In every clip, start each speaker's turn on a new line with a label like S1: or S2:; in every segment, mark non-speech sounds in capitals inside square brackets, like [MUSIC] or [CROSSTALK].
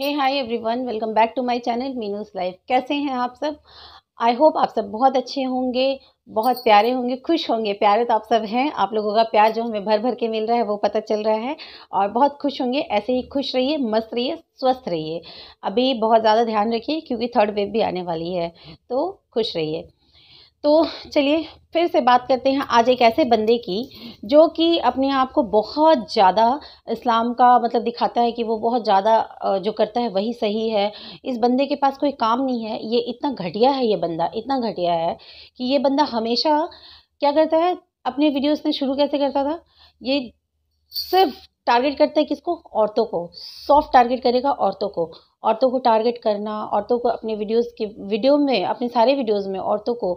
S1: Hey hi everyone welcome back to my channel Meenu's life कैसे हैं आप सब आई होप आप सब बहुत अच्छे होंगे बहुत प्यारे होंगे खुश होंगे प्यारे तो आप सब हैं आप लोगों का प्यार जो हमें भर भर के मिल रहा है वो पता चल रहा है और बहुत खुश होंगे ऐसे ही खुश रहिए मस्त रहिए स्वस्थ रहिए अभी बहुत ज़्यादा ध्यान रखिए क्योंकि थर्ड वेव भी आने वाली है तो खुश रहिए तो चलिए फिर से बात करते हैं आज एक ऐसे बंदे की जो कि अपने आप को बहुत ज़्यादा इस्लाम का मतलब दिखाता है कि वो बहुत ज़्यादा जो करता है वही सही है इस बंदे के पास कोई काम नहीं है ये इतना घटिया है ये बंदा इतना घटिया है कि ये बंदा हमेशा क्या करता है अपने वीडियो ने शुरू कैसे करता था ये सिर्फ टारगेट करता है किसको औरतों को सॉफ्ट टारगेट करेगा औरतों को औरतों को टारगेट करना औरतों को अपने वीडियोस के वीडियो में अपने सारे वीडियोस में औरतों को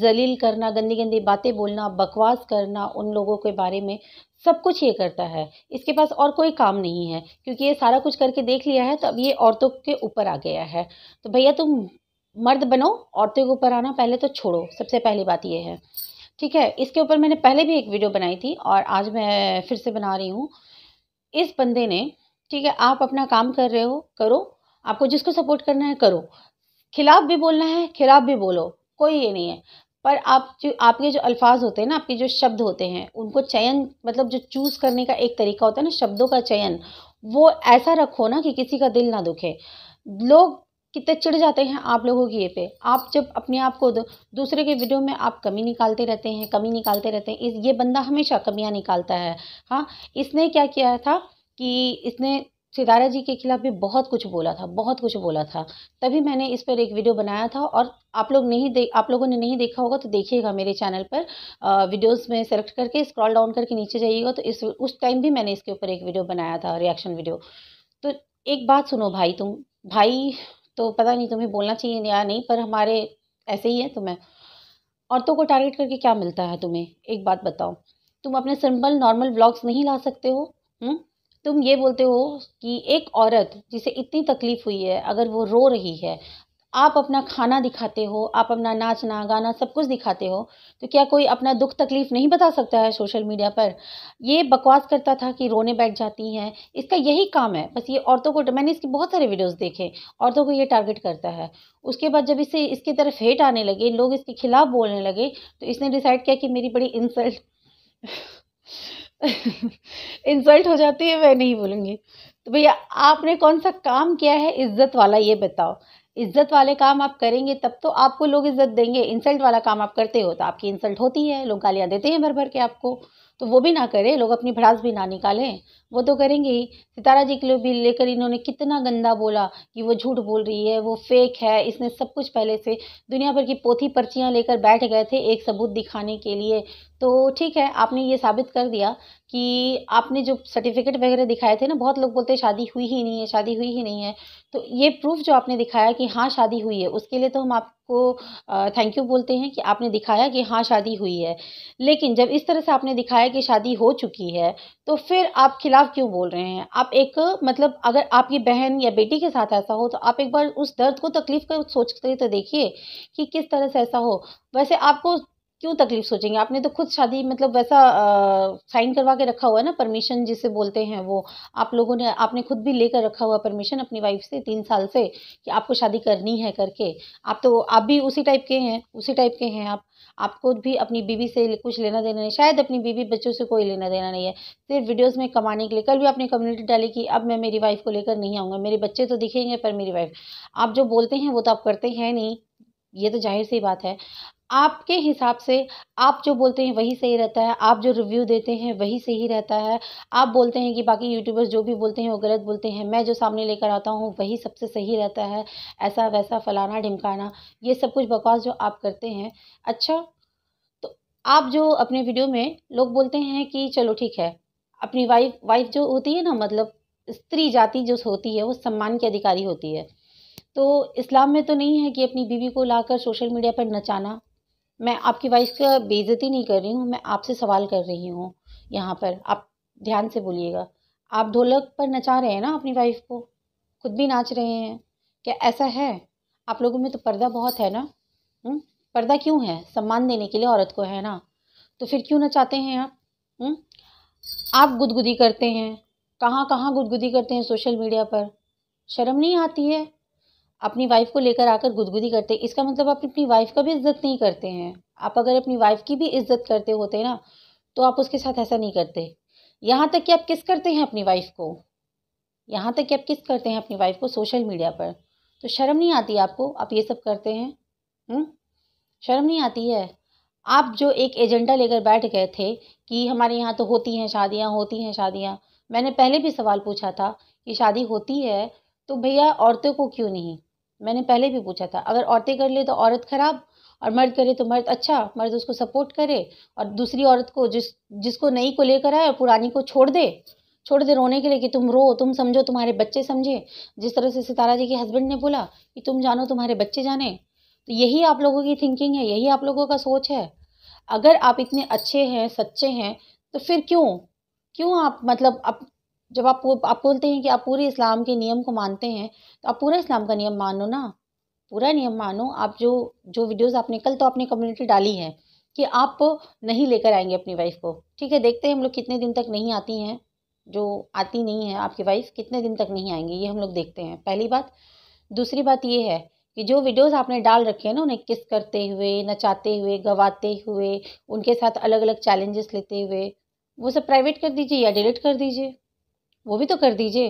S1: जलील करना गंदी गंदी बातें बोलना बकवास करना उन लोगों के बारे में सब कुछ ये करता है इसके पास और कोई काम नहीं है क्योंकि ये सारा कुछ करके देख लिया है तो अब ये औरतों के ऊपर आ गया है तो भैया तुम मर्द बनो औरतों के ऊपर आना पहले तो छोड़ो सबसे पहली बात ये है ठीक है इसके ऊपर मैंने पहले भी एक वीडियो बनाई थी और आज मैं फिर से बना रही हूँ इस बंदे ने ठीक है आप अपना काम कर रहे हो करो आपको जिसको सपोर्ट करना है करो खिलाफ भी बोलना है खिलाफ भी बोलो कोई ये नहीं है पर आप जो आपके जो अल्फाज होते हैं ना आपके जो शब्द होते हैं उनको चयन मतलब जो चूज़ करने का एक तरीका होता है ना शब्दों का चयन वो ऐसा रखो ना कि किसी का दिल ना दुखे लोग कितने चिढ़ जाते हैं आप लोगों की ये पे आप जब अपने आप को दूसरे के वीडियो में आप कमी निकालते रहते हैं कमी निकालते रहते हैं इस ये बंदा हमेशा कमियां निकालता है हाँ इसने क्या किया था कि इसने सितारा जी के खिलाफ भी बहुत कुछ बोला था बहुत कुछ बोला था तभी मैंने इस पर एक वीडियो बनाया था और आप लोग नहीं दे आप लोगों ने नहीं देखा होगा तो देखिएगा मेरे चैनल पर आ, वीडियोस में सेलेक्ट करके स्क्रॉल डाउन करके नीचे जाइएगा तो इस उस टाइम भी मैंने इसके ऊपर एक वीडियो बनाया था रिएक्शन वीडियो तो एक बात सुनो भाई तुम भाई तो पता नहीं तुम्हें बोलना चाहिए या नहीं पर हमारे ऐसे ही है तुम्हें औरतों को टारगेट करके क्या मिलता है तुम्हें एक बात बताओ तुम अपने सिंपल नॉर्मल ब्लॉग्स नहीं ला सकते हो हुँ? हम्म? तुम ये बोलते हो कि एक औरत जिसे इतनी तकलीफ़ हुई है अगर वो रो रही है आप अपना खाना दिखाते हो आप अपना नाचना गाना सब कुछ दिखाते हो तो क्या कोई अपना दुख तकलीफ़ नहीं बता सकता है सोशल मीडिया पर ये बकवास करता था कि रोने बैठ जाती हैं इसका यही काम है बस ये औरतों को मैंने इसके बहुत सारे वीडियोस देखे औरतों को ये टारगेट करता है उसके बाद जब इसे इसकी तरफ हेट आने लगे लोग इसके खिलाफ बोलने लगे तो इसने डिसाइड किया कि मेरी बड़ी इंसल्ट इंसल्ट [LAUGHS] हो जाती है मैं नहीं बोलूँगी तो भैया आपने कौन सा काम किया है इज्जत वाला ये बताओ इज्जत वाले काम आप करेंगे तब तो आपको लोग इज्जत देंगे इंसल्ट वाला काम आप करते हो तो आपकी इंसल्ट होती है लोग गालियाँ देते हैं भर भर के आपको तो वो भी ना करें लोग अपनी भड़ास भी ना निकालें वो तो करेंगे ही सितारा जी के लिए भी लेकर इन्होंने कितना गंदा बोला कि वो झूठ बोल रही है वो फेक है इसने सब कुछ पहले से दुनिया भर की पोथी पर्चियाँ लेकर बैठ गए थे एक सबूत दिखाने के लिए तो ठीक है आपने ये साबित कर दिया कि आपने जो सर्टिफिकेट वगैरह दिखाए थे ना बहुत लोग बोलते शादी हुई ही नहीं है शादी हुई ही नहीं है तो ये प्रूफ जो आपने दिखाया कि हाँ शादी हुई है उसके लिए तो हम आप को थैंक यू बोलते हैं कि आपने दिखाया कि हाँ शादी हुई है लेकिन जब इस तरह से आपने दिखाया कि शादी हो चुकी है तो फिर आप खिलाफ क्यों बोल रहे हैं आप एक मतलब अगर आपकी बहन या बेटी के साथ ऐसा हो तो आप एक बार उस दर्द को तकलीफ कर सोचते तो देखिए कि किस तरह से ऐसा हो वैसे आपको क्यों तकलीफ सोचेंगे आपने तो खुद शादी मतलब वैसा साइन करवा के रखा हुआ है ना परमिशन जिसे बोलते हैं वो आप लोगों ने आपने खुद भी लेकर रखा हुआ परमिशन अपनी वाइफ से तीन साल से कि आपको शादी करनी है करके आप तो आप भी उसी टाइप के हैं उसी टाइप के हैं आप आपको भी अपनी बीवी से कुछ लेना देना नहीं शायद अपनी बीवी बच्चों से कोई लेना देना नहीं है सिर्फ वीडियोस में कमाने के लिए कल भी आपने कम्युनिटी डाली कि अब मैं मेरी वाइफ को लेकर नहीं आऊँगा मेरे बच्चे तो दिखेंगे पर मेरी वाइफ आप जो बोलते हैं वो तो आप करते हैं नहीं ये तो जाहिर सी बात है आपके हिसाब से आप जो बोलते हैं वही सही रहता है आप जो रिव्यू देते हैं वही सही रहता है आप बोलते हैं कि बाकी यूट्यूबर्स जो भी बोलते हैं वो गलत बोलते हैं मैं जो सामने लेकर आता हूँ वही सबसे सही रहता है ऐसा वैसा फलाना ढिमकाना ये सब कुछ बकवास जो आप करते हैं अच्छा तो आप जो अपने वीडियो में लोग बोलते हैं कि चलो ठीक है अपनी वाइफ वाइफ जो होती है ना मतलब स्त्री जाति जो होती है वो सम्मान की अधिकारी होती है तो इस्लाम में तो नहीं है कि अपनी बीवी को लाकर सोशल मीडिया पर नचाना मैं आपकी वाइफ का बेज़ती नहीं कर रही हूँ मैं आपसे सवाल कर रही हूँ यहाँ पर आप ध्यान से बोलिएगा आप ढोलक पर नचा रहे हैं ना अपनी वाइफ को खुद भी नाच रहे हैं क्या ऐसा है आप लोगों में तो पर्दा बहुत है ना हुँ? हम्म? पर्दा क्यों है सम्मान देने के लिए औरत को है ना तो फिर क्यों नचाते हैं आप हुँ? हम्म? आप गुदगुदी करते हैं कहाँ कहाँ गुदगुदी करते हैं सोशल मीडिया पर शर्म नहीं आती है अपनी वाइफ को लेकर आकर गुदगुदी करते इसका मतलब आप अपनी वाइफ का भी इज्जत नहीं करते हैं आप अगर अपनी वाइफ की भी इज्जत करते होते ना तो आप उसके साथ ऐसा नहीं करते यहाँ तक कि आप किस करते हैं अपनी वाइफ को यहाँ तक कि आप किस करते हैं अपनी वाइफ को सोशल मीडिया पर तो शर्म नहीं आती आपको आप ये सब करते हैं हुँ? हम्म? शर्म नहीं आती है आप जो एक एजेंडा लेकर बैठ गए थे कि हमारे यहाँ तो होती हैं शादियाँ होती हैं शादियाँ मैंने पहले भी सवाल पूछा था कि शादी होती है तो भैया औरतों को क्यों नहीं मैंने पहले भी पूछा था अगर औरतें कर ले तो औरत खराब और मर्द करे तो मर्द अच्छा मर्द उसको सपोर्ट करे और दूसरी औरत को जिस जिसको नई को लेकर आए और पुरानी को छोड़ दे छोड़ दे रोने के लिए कि तुम रो तुम समझो तुम्हारे बच्चे समझे जिस तरह से सितारा जी के हस्बैंड ने बोला कि तुम जानो तुम्हारे बच्चे जाने तो यही आप लोगों की थिंकिंग है यही आप लोगों का सोच है अगर आप इतने अच्छे हैं सच्चे हैं तो फिर क्यों क्यों आप मतलब आप जब आप आप बोलते हैं कि आप पूरे इस्लाम के नियम को मानते हैं तो आप पूरा इस्लाम का नियम मानो ना पूरा नियम मानो आप जो जो वीडियोस आपने कल तो आपने कम्युनिटी डाली है कि आप नहीं लेकर आएंगे अपनी वाइफ को ठीक है देखते हैं हम लोग कितने दिन तक नहीं आती हैं जो आती नहीं है आपकी वाइफ कितने दिन तक नहीं आएंगी ये हम लोग देखते हैं पहली बात दूसरी बात ये है कि जो वीडियोस आपने डाल रखे हैं ना उन्हें किस करते हुए नचाते हुए गवाते हुए उनके साथ अलग अलग चैलेंजेस लेते हुए वो सब प्राइवेट कर दीजिए या डिलीट कर दीजिए वो भी तो कर दीजिए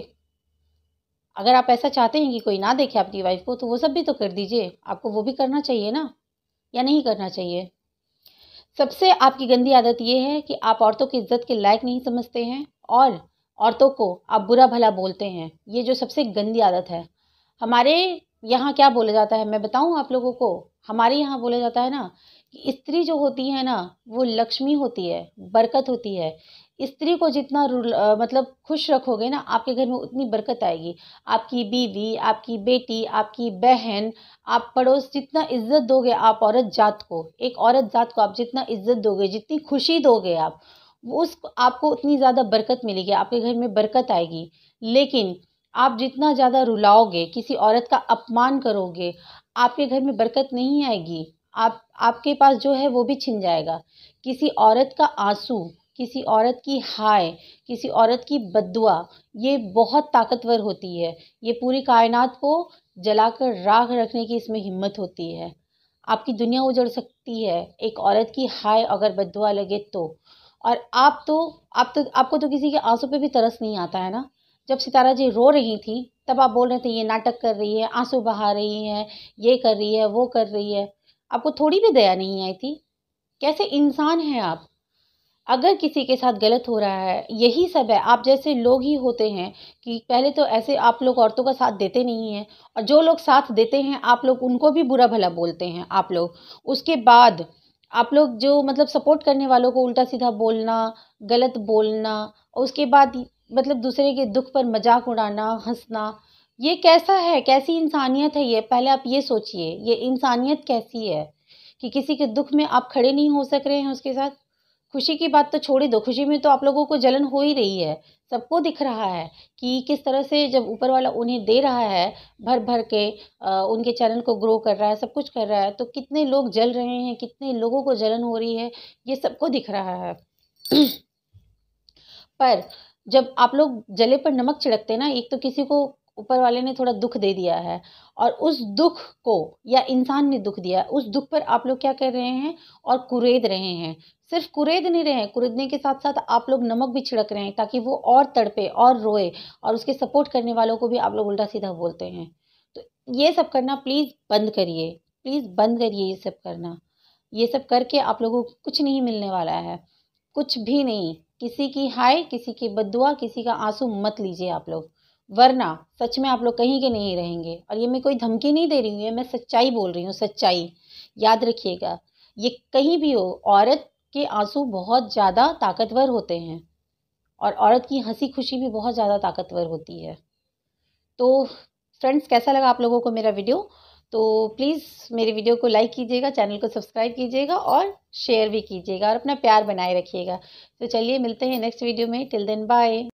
S1: अगर आप ऐसा चाहते हैं कि कोई ना देखे आपकी वाइफ को तो वो सब भी तो कर दीजिए आपको वो भी करना चाहिए ना या नहीं करना चाहिए सबसे आपकी गंदी आदत ये है कि आप औरतों की इज्जत के लायक नहीं समझते हैं और औरतों को आप बुरा भला बोलते हैं ये जो सबसे गंदी आदत है हमारे यहाँ क्या बोला जाता है मैं बताऊँ आप लोगों को हमारे यहाँ बोला जाता है ना स्त्री जो होती है ना वो लक्ष्मी होती है बरकत होती है स्त्री को जितना मतलब खुश रखोगे ना आपके घर में उतनी बरकत आएगी आपकी बीवी आपकी बेटी आपकी बहन आप पड़ोस जितना इज्जत दोगे आप औरत जात को एक औरत जात को आप जितना इज्जत दोगे जितनी खुशी दोगे आप उस आपको उतनी ज़्यादा बरकत मिलेगी आपके घर में बरकत आएगी लेकिन आप जितना ज़्यादा रुलाओगे किसी औरत का अपमान करोगे आपके घर में बरकत नहीं आएगी आप आपके पास जो है वो भी छिन जाएगा किसी औरत का आंसू किसी औरत की हाय किसी औरत की बदुआ ये बहुत ताकतवर होती है ये पूरी कायनात को जलाकर राख रखने की इसमें हिम्मत होती है आपकी दुनिया उजड़ सकती है एक औरत की हाय अगर बदुआ लगे तो और आप तो आप तो आपको तो किसी के आंसू पे भी तरस नहीं आता है ना जब सितारा जी रो रही थी तब आप बोल रहे थे ये नाटक कर रही है आंसू बहा रही है ये कर रही है वो कर रही है आपको थोड़ी भी दया नहीं आई थी कैसे इंसान हैं आप अगर किसी के साथ गलत हो रहा है यही सब है आप जैसे लोग ही होते हैं कि पहले तो ऐसे आप लोग औरतों का साथ देते नहीं हैं और जो लोग साथ देते हैं आप लोग उनको भी बुरा भला बोलते हैं आप लोग उसके बाद आप लोग जो मतलब सपोर्ट करने वालों को उल्टा सीधा बोलना गलत बोलना और उसके बाद मतलब दूसरे के दुख पर मजाक उड़ाना हंसना ये कैसा है कैसी इंसानियत है ये पहले आप ये सोचिए ये इंसानियत कैसी है कि किसी के दुख में आप खड़े नहीं हो सक रहे हैं उसके साथ खुशी की बात तो छोड़ ही दो खुशी में तो आप लोगों को जलन हो ही रही है सबको दिख रहा है कि किस तरह से जब ऊपर वाला उन्हें दे रहा है भर भर के आ, उनके चरण को ग्रो कर रहा है सब कुछ कर रहा है तो कितने लोग जल रहे हैं कितने लोगों को जलन हो रही है ये सबको दिख रहा है [CLEARS THROAT] पर जब आप लोग जले पर नमक छिड़कते ना एक तो किसी को ऊपर वाले ने थोड़ा दुख दे दिया है और उस दुख को या इंसान ने दुख दिया उस दुख पर आप लोग क्या कर रहे हैं और कुरेद रहे हैं सिर्फ कुरेद नहीं रहे हैं कुरेदने के साथ साथ आप लोग नमक भी छिड़क रहे हैं ताकि वो और तड़पे और रोए और उसके सपोर्ट करने वालों को भी आप लोग उल्टा सीधा बोलते हैं तो ये सब करना प्लीज़ बंद करिए प्लीज़ बंद करिए ये सब करना ये सब करके आप लोगों को कुछ नहीं मिलने वाला है कुछ भी नहीं किसी की हाय किसी की बदुआ किसी का आंसू मत लीजिए आप लोग वरना सच में आप लोग कहीं के नहीं रहेंगे और ये मैं कोई धमकी नहीं दे रही हूँ ये मैं सच्चाई बोल रही हूँ सच्चाई याद रखिएगा ये कहीं भी हो औरत के आंसू बहुत ज़्यादा ताकतवर होते हैं और औरत की हंसी खुशी भी बहुत ज़्यादा ताकतवर होती है तो फ्रेंड्स कैसा लगा आप लोगों को मेरा वीडियो तो प्लीज़ मेरे वीडियो को लाइक कीजिएगा चैनल को सब्सक्राइब कीजिएगा और शेयर भी कीजिएगा और अपना प्यार बनाए रखिएगा तो चलिए मिलते हैं नेक्स्ट वीडियो में टिल देन बाय